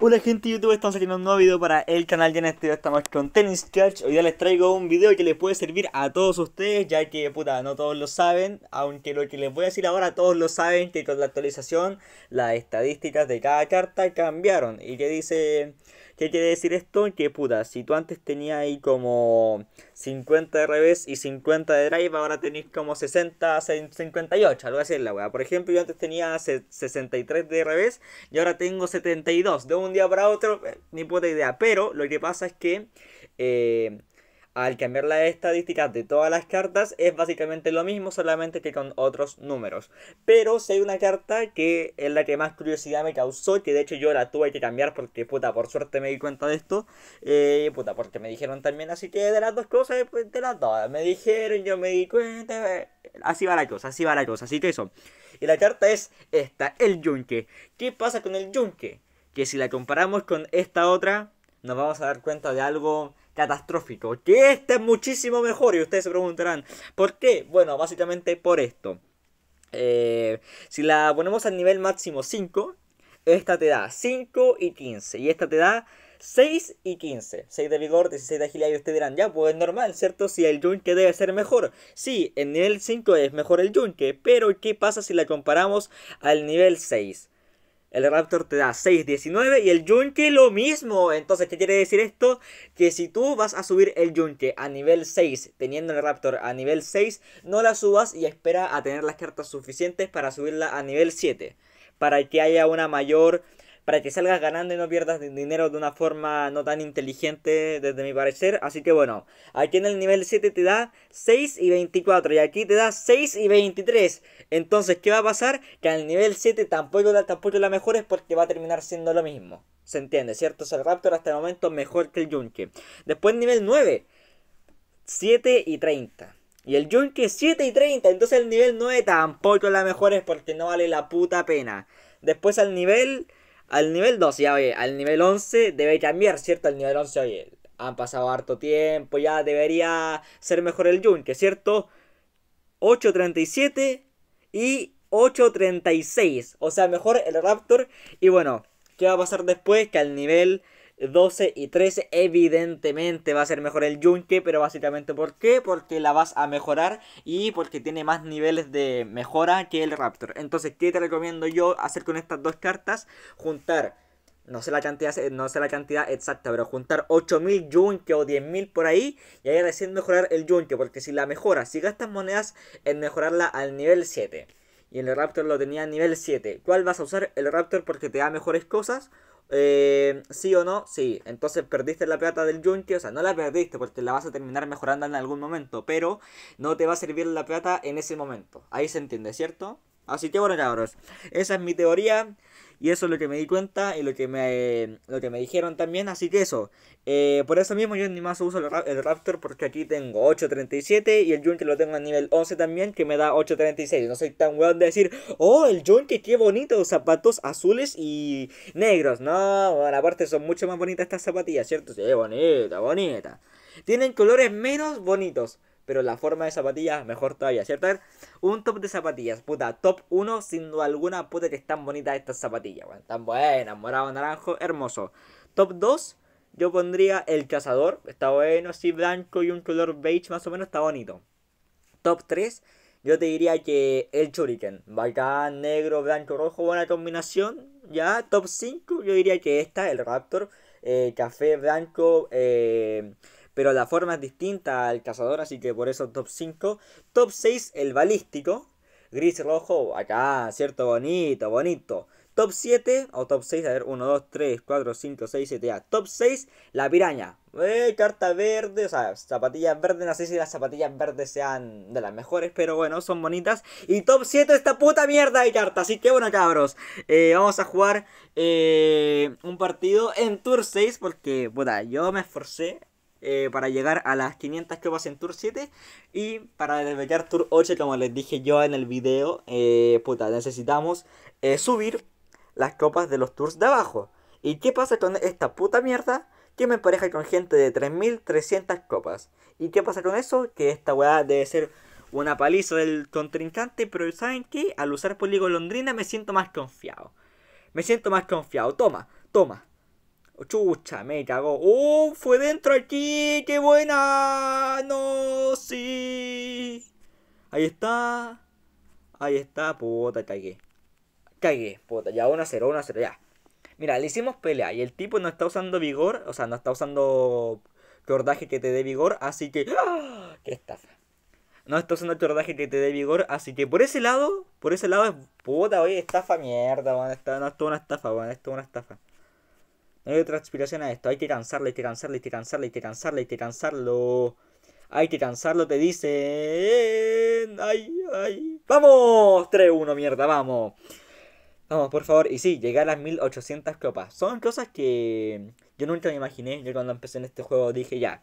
Hola gente YouTube, estamos aquí en un nuevo video para el canal de en este estamos con Tennis Church Hoy ya les traigo un video que les puede servir a todos ustedes Ya que, puta, no todos lo saben Aunque lo que les voy a decir ahora, todos lo saben Que con la actualización, las estadísticas de cada carta cambiaron Y que dice... ¿Qué quiere decir esto? Que puta, si tú antes tenías ahí como 50 de revés y 50 de drive, ahora tenéis como 60, 58, algo así en la weá. Por ejemplo, yo antes tenía 63 de revés y ahora tengo 72. De un día para otro, eh, ni puta idea. Pero lo que pasa es que eh, al cambiar las estadísticas de todas las cartas es básicamente lo mismo, solamente que con otros números. Pero si hay una carta que es la que más curiosidad me causó, que de hecho yo la tuve que cambiar porque puta, por suerte me di cuenta de esto. Eh, puta, porque me dijeron también, así que de las dos cosas, pues de las dos. Me dijeron, yo me di cuenta. Así va la cosa, así va la cosa, así que eso. Y la carta es esta, el yunque. ¿Qué pasa con el yunque? Que si la comparamos con esta otra, nos vamos a dar cuenta de algo catastrófico, que este es muchísimo mejor y ustedes se preguntarán, ¿por qué? Bueno, básicamente por esto. Eh, si la ponemos al nivel máximo 5, esta te da 5 y 15 y esta te da 6 y 15. 6 de vigor, 16 de agilidad. Y ustedes dirán, ya, pues es normal, ¿cierto? Si el Yunque debe ser mejor. Sí, el nivel 5 es mejor el Yunque. Pero, ¿qué pasa si la comparamos al nivel 6? El Raptor te da 6.19 y el Yunke lo mismo. Entonces, ¿qué quiere decir esto? Que si tú vas a subir el Yunque a nivel 6, teniendo el Raptor a nivel 6, no la subas y espera a tener las cartas suficientes para subirla a nivel 7. Para que haya una mayor para que salgas ganando y no pierdas dinero de una forma no tan inteligente desde mi parecer. Así que bueno, aquí en el nivel 7 te da 6 y 24 y aquí te da 6 y 23. Entonces, ¿qué va a pasar? Que al nivel 7 tampoco, tampoco la mejor es porque va a terminar siendo lo mismo. Se entiende, ¿cierto? Es el Raptor hasta el momento mejor que el Yunke. Después nivel 9, 7 y 30. Y el Yunke 7 y 30. Entonces el nivel 9 tampoco la mejor es porque no vale la puta pena. Después al nivel al nivel 12, ya, oye, al nivel 11 debe cambiar, ¿cierto? Al nivel 11, oye, han pasado harto tiempo, ya debería ser mejor el Yunque, ¿cierto? 8.37 y 8.36, o sea, mejor el Raptor. Y bueno, ¿qué va a pasar después? Que al nivel 12 y 13 evidentemente va a ser mejor el Yunque, pero básicamente ¿por qué? Porque la vas a mejorar y porque tiene más niveles de mejora que el Raptor. Entonces, ¿qué te recomiendo yo hacer con estas dos cartas? Juntar, no sé la cantidad, no sé la cantidad exacta, pero juntar 8000 Yunque o 10000 por ahí y ahí recién mejorar el Yunque, porque si la mejoras, si gastas monedas en mejorarla al nivel 7 y el Raptor lo tenía a nivel 7, ¿cuál vas a usar? El Raptor porque te da mejores cosas eh, ¿Sí o no? Sí. Entonces perdiste la plata del Junkie. O sea, no la perdiste porque la vas a terminar mejorando en algún momento. Pero no te va a servir la plata en ese momento. Ahí se entiende, ¿cierto? Así que bueno, cabros, esa es mi teoría. Y eso es lo que me di cuenta y lo que me, lo que me dijeron también. Así que eso. Eh, por eso mismo yo ni más uso el, Raptor porque aquí tengo 837 y el Junkie lo tengo a nivel 11 también que me da 836. No soy tan weón de decir, oh, el Junkie, qué bonito, zapatos azules y negros. No, bueno, aparte son mucho más bonitas estas zapatillas, ¿cierto? Sí, bonita, bonita. Tienen colores menos bonitos pero la forma de zapatillas mejor todavía, ¿cierto? un top de zapatillas, puta, top 1, sin duda alguna, puta que están bonitas estas zapatillas, weón. Tan buenas, morado, naranjo, hermoso. Top 2, yo pondría el cazador, está bueno, así blanco y un color beige más o menos, está bonito. Top 3, yo te diría que el churiken Bacán, negro, blanco, rojo, buena combinación. Ya, top 5, yo diría que esta, el Raptor. Eh, café, blanco, eh, pero la forma es distinta al cazador, así que por eso top 5. Top 6, el balístico. Gris rojo, acá, cierto, bonito, bonito. Top 7 o top 6, a ver, 1, 2, 3, 4, 5, 6, 7, ya. Top 6, la piraña. Eh, carta verde, o sea, zapatillas verdes. No sé si las zapatillas verdes sean de las mejores, pero bueno, son bonitas. Y top 7, esta puta mierda de carta. Así que bueno, cabros, eh, vamos a jugar eh, un partido en Tour 6 porque, puta, yo me esforcé eh, para llegar a las 500 copas en Tour 7 y para desbloquear Tour 8, como les dije yo en el video, eh, puta, necesitamos eh, subir las copas de los tours de abajo. ¿Y qué pasa con esta puta mierda? Que me empareja con gente de 3300 copas. ¿Y qué pasa con eso? Que esta weá debe ser una paliza del contrincante, pero ¿saben qué? Al usar polígono me siento más confiado. Me siento más confiado. Toma, toma, Chucha, me cago ¡Oh, Fue dentro aquí. ¡Qué buena! ¡No! ¡Sí! Ahí está. Ahí está. Puta, cagué. Cagué, puta. Ya 1 0, 1 0, ya. Mira, le hicimos pelea y el tipo no está usando vigor. O sea, no está usando cordaje que te dé vigor. Así que. ¡ah! ¡Qué estafa! No está usando cordaje que te dé vigor. Así que por ese lado. Por ese lado es. Puta, oye, estafa mierda, weón. no, es toda una estafa, weón. esto es una estafa. No hay otra explicación a esto. Hay que cansarlo, hay que cansarlo, hay que cansarlo, hay que cansarlo, hay que cansarlo. Hay que cansarlo, te dicen. ¡Ay, ay! ¡Vamos! 3-1, mierda, vamos. Vamos, por favor. Y sí, llegar a las 1800 copas. Son cosas que yo nunca me imaginé. Yo cuando empecé en este juego dije ya.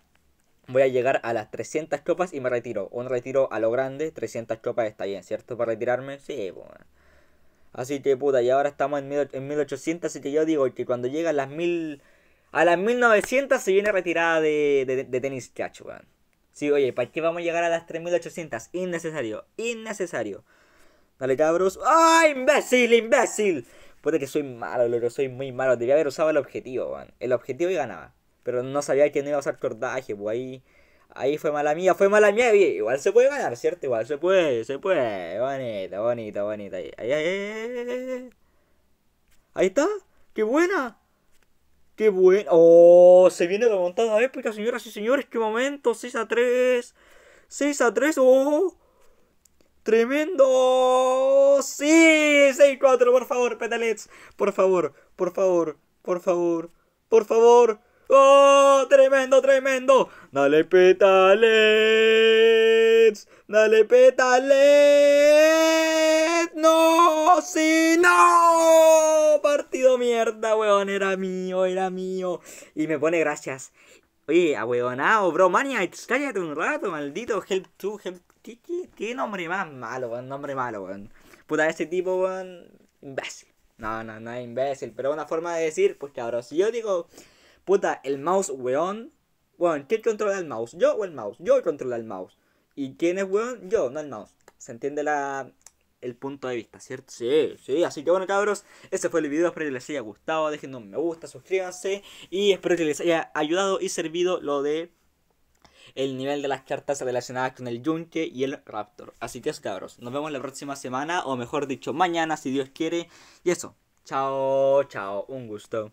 Voy a llegar a las 300 copas y me retiro. Un retiro a lo grande, 300 copas está bien, ¿cierto? Para retirarme, sí, bueno. Así que puta, y ahora estamos en, 1800, así que yo digo que cuando llega a las 1000... A las 1900 se viene retirada de, de, tenis catch, weón. Sí, oye, ¿para qué vamos a llegar a las 3800? Innecesario, innecesario. Dale, cabros. ¡Ah, imbécil, imbécil! Puede que soy malo, loco, soy muy malo. debería haber usado el objetivo, weón. El objetivo y ganaba. Pero no sabía que no iba a usar cordaje, pues ahí... Ahí fue mala mía, fue mala mía. Igual se puede ganar, ¿cierto? Igual se puede, se puede. Bonita, bonita, bonita. Ahí, está. ¡Qué buena! ¡Qué buena! ¡Oh! Se viene la montada épica, señoras y señores. ¡Qué momento! 6 a 3. 6 a 3. ¡Oh! ¡Tremendo! ¡Sí! 6 a 4, por favor, Petalets. Por favor, por favor, por favor, por favor. ¡Oh! ¡Tremendo, tremendo! ¡Dale petales ¡Dale petales ¡No! ¡Sí! ¡No! Partido mierda, weón. Era mío, era mío. Y me pone gracias. Oye, ahueonado, bro. mania. cállate un rato, maldito. Help to, help. ¿Qué, nombre más malo, weón? Nombre malo, weón. Puta, ese tipo, weón. Imbécil. No, no, no es imbécil. Pero una forma de decir, pues cabros, si yo digo. Puta, el mouse, weón. Weón, ¿quién controla el mouse? ¿Yo o el mouse? Yo controla el mouse. ¿Y quién es weón? Yo, no el mouse. Se entiende la, el punto de vista, ¿cierto? Sí, sí. Así que bueno, cabros, ese fue el video. Espero que les haya gustado. Dejen un me gusta, suscríbanse. Y espero que les haya ayudado y servido lo de el nivel de las cartas relacionadas con el Yunque y el Raptor. Así que cabros. Nos vemos la próxima semana, o mejor dicho, mañana, si Dios quiere. Y eso. Chao, chao. Un gusto.